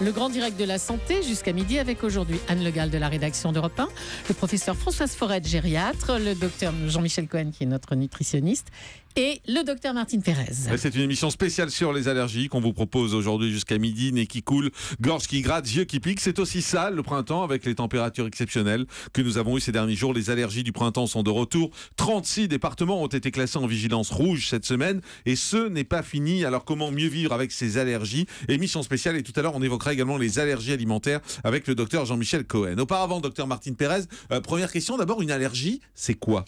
Le grand direct de la santé jusqu'à midi avec aujourd'hui Anne Le de la rédaction d'Europe 1, le professeur Françoise Forêt, gériatre, le docteur Jean-Michel Cohen qui est notre nutritionniste et le docteur Martine Pérez. C'est une émission spéciale sur les allergies qu'on vous propose aujourd'hui jusqu'à midi. Nez qui coule, gorge qui gratte, yeux qui piquent. C'est aussi ça le printemps avec les températures exceptionnelles que nous avons eues ces derniers jours. Les allergies du printemps sont de retour. 36 départements ont été classés en vigilance rouge cette semaine et ce n'est pas fini. Alors comment mieux vivre avec ces allergies Émission spéciale et tout à l'heure on évoquera également les allergies alimentaires avec le docteur Jean-Michel Cohen. Auparavant, docteur Martine Pérez, euh, première question d'abord, une allergie, c'est quoi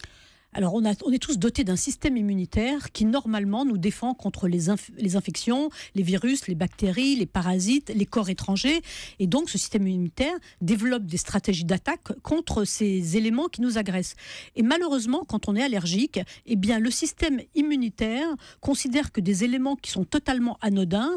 alors, on, on, est tous dotés d'un système immunitaire qui, normalement, nous défend contre les, les, infections, les virus, les bactéries, les parasites, les corps étrangers. Et donc, ce système immunitaire développe des stratégies d'attaque contre ces éléments qui nous agressent. Et malheureusement, quand on est allergique, eh bien, le système immunitaire considère que des éléments qui sont totalement anodins,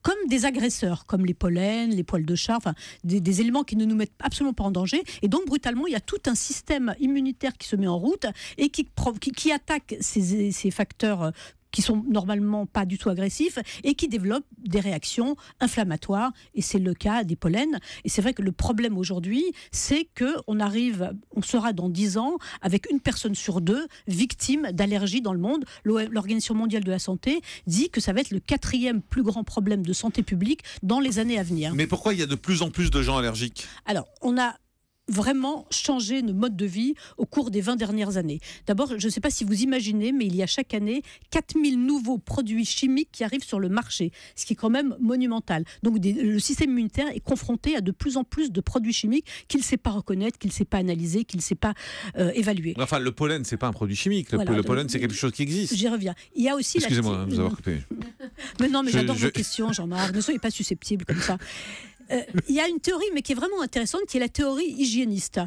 comme des agresseurs, comme les pollens, les poils de chat, enfin, des, des éléments qui ne nous mettent absolument pas en danger. Et donc, brutalement, il y a tout un système immunitaire qui se met en route et qui qui, qui attaque ces, facteurs euh, qui sont normalement pas du tout agressifs et qui développent des réactions inflammatoires et c'est le cas des pollens et c'est vrai que le problème aujourd'hui c'est que on arrive on sera dans dix ans avec une personne sur deux victime d'allergies dans le monde l'organisation mondiale de la santé dit que ça va être le quatrième plus grand problème de santé publique dans les années à venir mais pourquoi il y a de plus en plus de gens allergiques alors on a vraiment changer nos modes de vie au cours des 20 dernières années. D'abord, je ne sais pas si vous imaginez, mais il y a chaque année 4000 nouveaux produits chimiques qui arrivent sur le marché, ce qui est quand même monumental. Donc le système immunitaire est confronté à de plus en plus de produits chimiques qu'il ne sait pas reconnaître, qu'il ne sait pas analyser, qu'il ne sait pas euh, évaluer. Enfin, le pollen, c'est pas un produit chimique. Le, pollen, c'est quelque chose qui existe. J'y reviens. Il y a aussi... Excusez-moi hein, de vous avoir coupé. mais non, mais j'adore vos questions, Jean-Marc. Ne soyez pas susceptible comme ça. Euh, il y a une théorie, mais qui est vraiment intéressante, qui est la théorie hygiéniste.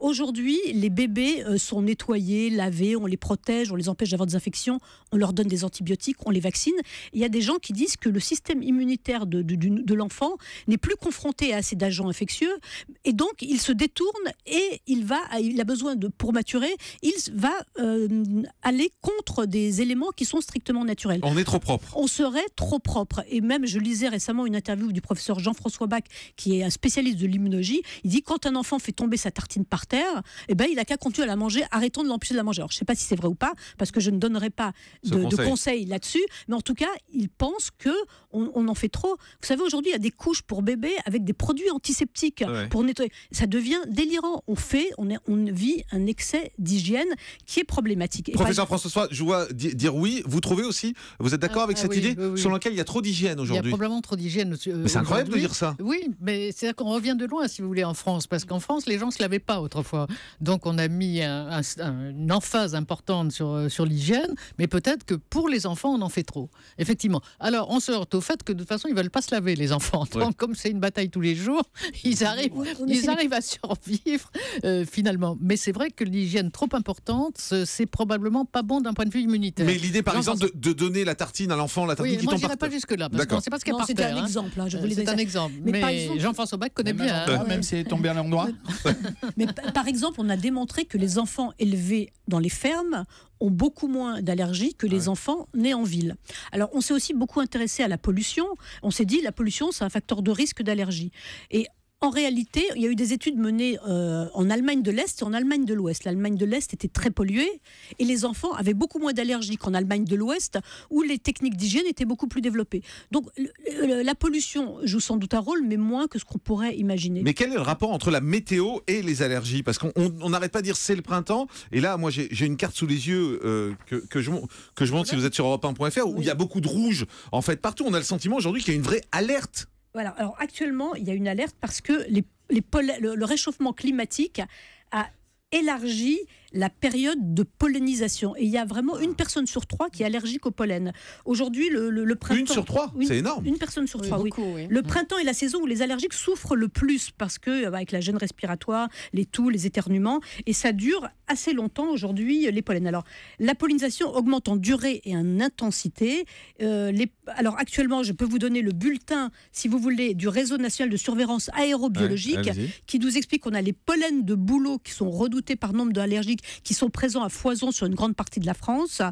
Aujourd'hui, les bébés euh, sont nettoyés, lavés, on les protège, on les empêche d'avoir des infections, on leur donne des antibiotiques, on les vaccine. Il y a des gens qui disent que le système immunitaire de, l'enfant n'est plus confronté à ces d'agents infectieux et donc il se détourne et il va, il a besoin de, pour maturer, il va euh, aller contre des éléments qui sont strictement naturels. On est trop propre. On serait trop propre. Et même, je lisais récemment une interview du professeur Jean-François Bach, qui est un spécialiste de l'immunologie. Il dit quand un enfant fait tomber sa tartine par terre, eh ben, il a qu'à continuer à la manger. Arrêtons de l'empêcher de la manger. Alors, je ne sais pas si c'est vrai ou pas, parce que je ne donnerai pas de, conseils là-dessus. Mais en tout cas, il pense que on, en fait trop. Vous savez, aujourd'hui, il y a des couches pour bébés avec des produits antiseptiques pour nettoyer. Ça devient délirant. On fait, on, vit un excès d'hygiène qui est problématique. Professeur François, je vois dire oui. Vous trouvez aussi Vous êtes d'accord ah, avec ah cette idée selon laquelle il y a trop d'hygiène aujourd'hui Il y a probablement trop d'hygiène. mais c'est incroyable de dire ça. Oui, mais c'est qu'on revient de loin, si vous voulez, en France, parce qu'en France, les gens se lavaient pas autrement fois, Donc on a mis un, une emphase importante sur, euh, sur l'hygiène, mais peut-être que pour les enfants, on en fait trop. Effectivement. Alors on se heurte au fait que de toute façon, ils veulent pas se laver, les enfants. Donc comme c'est une bataille tous les jours, ils arrivent, ils arrivent à survivre euh, finalement. Mais c'est vrai que l'hygiène trop importante, c'est probablement pas bon d'un point de vue immunitaire. Mais l'idée, par exemple, de, donner la tartine à l'enfant, la tartine qui tombe par pas jusque-là, parce qu'on sait pas ce C'est un hein. exemple, je euh, C'est un exemple. Mais, Jean-François Bach connaît ah, bien. Hein. Même si est tombée à l'endroit. mais par exemple, on a démontré que les enfants élevés dans les fermes ont beaucoup moins d'allergies que les enfants nés en ville. Alors, on s'est aussi beaucoup intéressé à la pollution. On s'est dit, la pollution, c'est un facteur de risque d'allergie. Et en réalité, il y a eu des études menées euh, en Allemagne de l'Est et en Allemagne de l'Ouest. L'Allemagne de l'Est était très polluée et les enfants avaient beaucoup moins d'allergies qu'en Allemagne de l'Ouest où les techniques d'hygiène étaient beaucoup plus développées. Donc la pollution joue sans doute un rôle, mais moins que ce qu'on pourrait imaginer. Mais quel est le rapport entre la météo et les allergies Parce qu'on n'arrête pas de dire c'est le printemps. Et là, moi, j'ai une carte sous les yeux euh, que, je, que montre si vous êtes sur europe1.fr où il y a beaucoup de rouge en fait partout. On a le sentiment aujourd'hui qu'il y a une vraie alerte voilà. Alors actuellement, il y a une alerte parce que les, le réchauffement climatique a élargi la période de pollinisation. Et il y a vraiment une personne sur trois qui est allergique au pollen. Aujourd'hui, le, le, printemps. Une sur trois C'est énorme. Une personne sur trois, Le printemps est la saison où les allergiques souffrent le plus parce que, euh, avec la gêne respiratoire, les toux, les éternuements, et ça dure assez longtemps aujourd'hui, euh, les pollens. Alors, la pollinisation augmente en durée et en intensité. Euh, alors, actuellement, je peux vous donner le bulletin, si vous voulez, du réseau national de surveillance aérobiologique qui nous explique qu'on a les pollens de bouleau qui sont redoutés par nombre d'allergiques qui sont présents à foison sur une grande partie de la France.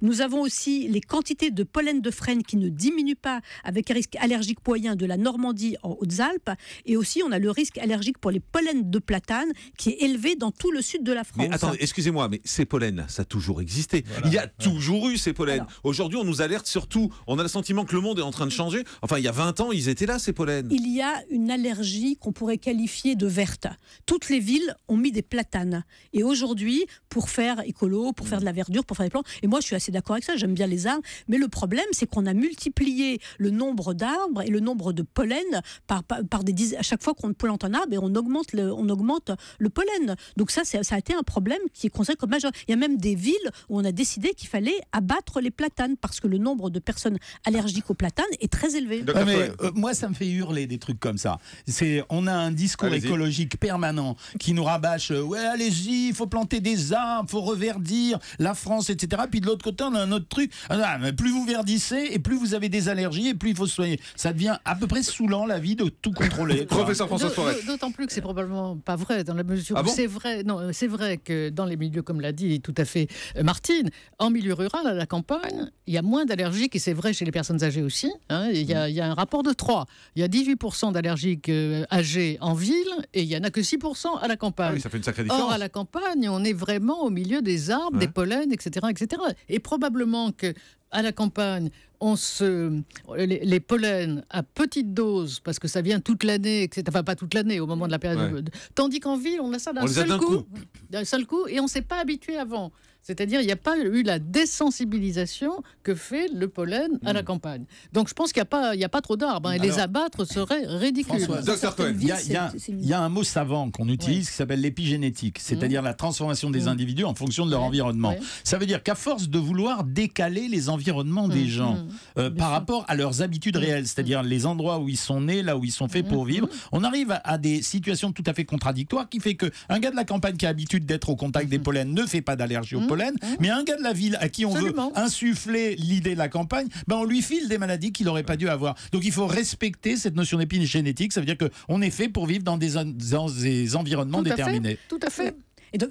Nous avons aussi les quantités de pollen de frêne qui ne diminuent pas avec un risque allergique moyen de la Normandie en Hautes-Alpes. Et aussi, on a le risque allergique pour les pollens de platane qui est élevé dans tout le sud de la France. Mais attendez, excusez-moi, mais ces pollens, ça a toujours existé. Il y a toujours eu ces pollens. Aujourd'hui, on nous alerte surtout. On a le sentiment que le monde est en train de changer. Enfin, il y a 20 ans, ils étaient là, ces pollens. Il y a une allergie qu'on pourrait qualifier de verte. Toutes les villes ont mis des platanes. Et aujourd'hui, pour faire écolo, pour faire de la verdure, pour faire des plans. Et moi, je suis assez d'accord avec ça, j'aime bien les arbres. Mais le problème, c'est qu'on a multiplié le nombre d'arbres et le nombre de pollen par, par, des À chaque fois qu'on plante un arbre, et on, augmente le, on augmente le pollen. Donc ça, ça a été un problème qui est considéré comme majeur. Il y a même des villes où on a décidé qu'il fallait abattre les platanes parce que le nombre de personnes allergiques aux platanes est très élevé. Euh, moi, ça me fait hurler des trucs comme ça. C'est on a un discours écologique permanent qui nous rabâche euh, ouais allez-y, il faut planter des des arbres, faut reverdir la France, etc. Puis de l'autre côté, on a un autre truc. Ah, plus vous verdissez et plus vous avez des allergies et plus il faut se soigner. Ça devient à peu près saoulant la vie de tout contrôler. Professeur François D'autant plus que c'est probablement pas vrai dans la mesure ah où c'est vrai. Non, c'est vrai que dans les milieux, comme l'a dit tout à fait euh, Martine, en milieu rural, à la campagne, il y a moins d'allergies et c'est vrai chez les personnes âgées aussi. Hein. il, y a, un rapport de 3. Il y a 18% d'allergiques euh, âgés en ville et il y en a que 6% à la campagne. Ah ça fait une sacrée différence. Or, à la campagne, on est vraiment au milieu des arbres, des pollens, etc., etc. Et probablement que à la campagne, on se, les, pollens à petite dose, parce que ça vient toute l'année, enfin pas toute l'année, au moment de la période. Tandis qu'en ville, on a ça d'un seul coup, d'un seul coup, et on ne s'est pas habitué avant. C'est-à-dire, il n'y a pas eu la désensibilisation que fait le pollen à la hmm. campagne. Donc, je pense qu'il n'y a, pas, il y a pas trop d'arbres, hein, et les abattre serait ridicule. Il y, a un mot savant qu'on utilise qui s'appelle l'épigénétique, c'est-à-dire hmm. la transformation des hmm. individus en fonction de leur environnement. Ça veut dire qu'à force de vouloir décaler les environnements, environnement des mm, gens, mm, euh, par rapport à leurs habitudes mm, réelles, c'est-à-dire les endroits où ils sont nés, là où ils sont faits pour vivre, on arrive à, des situations tout à fait contradictoires qui fait que un gars de la campagne qui a l'habitude d'être au contact des pollens ne fait pas d'allergie aux pollens, mais un gars de la ville à qui on veut insuffler l'idée de la campagne, ben on lui file des maladies qu'il n'aurait pas dû avoir. Donc il faut respecter cette notion génétique, ça veut dire qu'on est fait pour vivre dans des, dans des environnements déterminés. tout à fait. Et donc,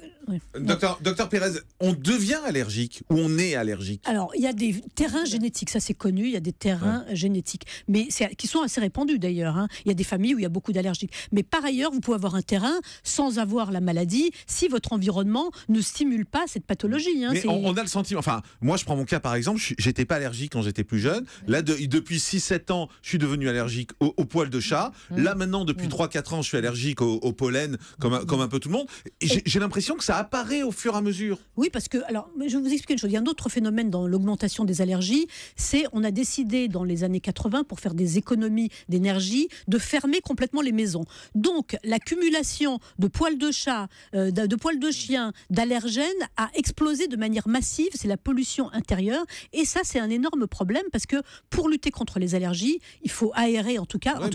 Docteur, Pérez, on devient allergique ou on est allergique Alors, il y a des terrains génétiques, ça c'est connu, il y a des terrains génétiques, mais qui sont assez répandus d'ailleurs. Hein. Il y a des familles où il y a beaucoup d'allergiques. Mais par ailleurs, vous pouvez avoir un terrain sans avoir la maladie si votre environnement ne stimule pas cette pathologie. Hein. mais on, a le sentiment, enfin, moi je prends mon cas par exemple, je j'étais pas allergique quand j'étais plus jeune. Là, depuis 6-7 ans, je suis devenu allergique au, poil de chat. Mmh. Là maintenant, depuis 3-4 ans, je suis allergique au, pollen, comme, comme un peu tout le monde. J'ai l'impression que ça apparaît au fur et à mesure. Oui, parce que, alors, je vous explique une chose. Il y a un autre phénomène dans l'augmentation des allergies, c'est on a décidé dans les années 80, pour faire des économies d'énergie, de fermer complètement les maisons. Donc, l'accumulation de poils de chat, euh, de, poils de chien, d'allergènes a explosé de manière massive. C'est la pollution intérieure. Et ça, c'est un énorme problème parce que pour lutter contre les allergies, il faut aérer en tout cas. Moi,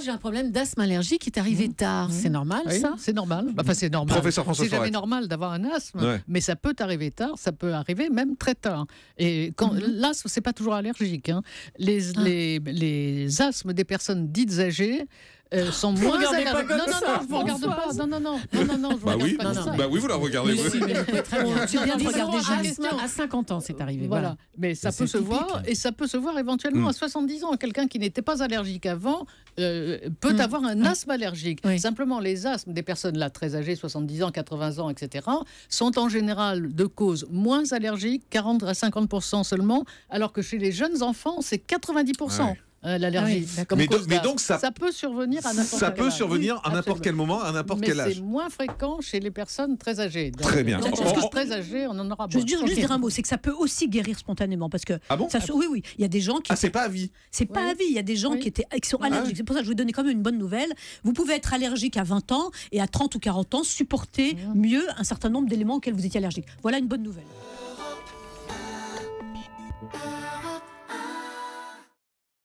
j'ai un problème d'asthme allergique qui est arrivé mmh. tard. Mmh. C'est normal, ah ça C'est normal. Bah, c'est normal. C'est jamais normal d'avoir un asthme, mais ça peut arriver tard, ça peut arriver même très tard. Et quand, mm-hmm. l'asthme, c'est pas toujours allergique. Hein. Les, ah. les, les asthmes des personnes dites âgées, euh, sont moins regardez non, non, non, je vous regarde pas. Non, non, non, non, non, non bah regarde oui, pas Bah oui, vous la regardez. Oui, vous. très bien. à, 50 ans, c'est arrivé. Voilà. Mais ça peut se voir, et ça peut se voir éventuellement hmm. à 70 ans. Quelqu'un qui n'était pas allergique avant euh, peut hmm. avoir un hmm. asthme allergique. Simplement, les asthmes des personnes là très âgées, 70 ans, 80 ans, etc., sont en général de cause moins allergique, 40 à 50 seulement, alors que chez les jeunes enfants, c'est 90 euh, l'allergie. Ah mais, donc, ça, peut survenir à n'importe ça quel, peut survenir à n'importe quel moment, à n'importe quel âge. C'est moins fréquent chez les personnes très âgées. très bien. très âgées, on en aura. Je veux juste dire un mot, c'est que ça peut aussi guérir spontanément parce que ah bon ça, oui oui, il y a des gens qui. Ah c'est pas à vie. C'est pas à vie. Il y a des gens qui étaient sont ah allergiques. C'est pour ça que je vais donner quand même une bonne nouvelle. Vous pouvez être allergique à 20 ans et à 30 ou 40 ans supporter mieux un certain nombre d'éléments auxquels vous étiez allergique. Voilà une bonne nouvelle.